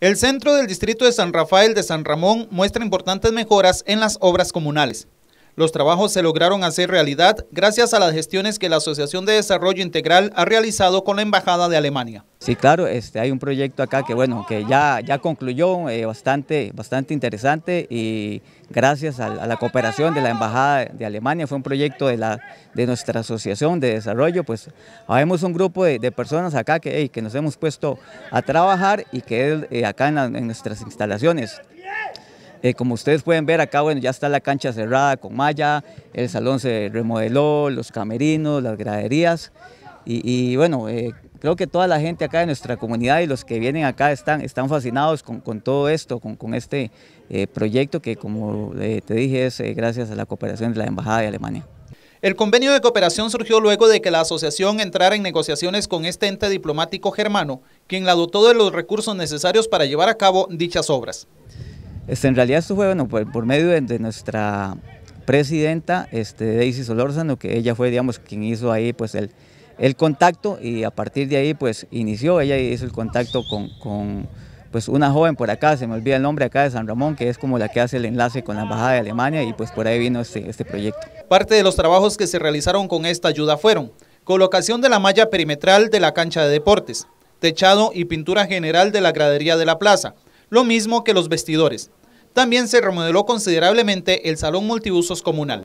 El centro del distrito de San Rafael de San Ramón muestra importantes mejoras en las obras comunales. Los trabajos se lograron hacer realidad gracias a las gestiones que la Asociación de Desarrollo Integral ha realizado con la Embajada de Alemania. Sí, claro, este, hay un proyecto acá que bueno, que ya, ya concluyó, eh, bastante, bastante interesante y gracias a, la cooperación de la Embajada de Alemania, fue un proyecto de, la, de nuestra Asociación de Desarrollo, pues habemos un grupo de, personas acá que, que nos hemos puesto a trabajar y que eh, acá en nuestras instalaciones eh, como ustedes pueden ver acá, bueno, ya está la cancha cerrada con malla, el salón se remodeló, los camerinos, las graderías y, bueno, eh, creo que toda la gente acá de nuestra comunidad y los que vienen acá están, están fascinados con, todo esto, con, este eh, proyecto que como te dije es gracias a la cooperación de la Embajada de Alemania. El convenio de cooperación surgió luego de que la asociación entrara en negociaciones con este ente diplomático germano, quien la dotó de los recursos necesarios para llevar a cabo dichas obras. Este, en realidad esto fue por, medio de, nuestra presidenta, este, Daisy Solórzano, que ella fue digamos, quien hizo ahí pues, el, el contacto y a partir de ahí pues inició, ella hizo el contacto con, pues una joven por acá, se me olvida el nombre acá de San Ramón, que es como la que hace el enlace con la Embajada de Alemania y pues por ahí vino este, este proyecto. Parte de los trabajos que se realizaron con esta ayuda fueron colocación de la malla perimetral de la cancha de deportes, techado y pintura general de la gradería de la plaza, lo mismo que los vestidores, también se remodeló considerablemente el salón multiusos comunal.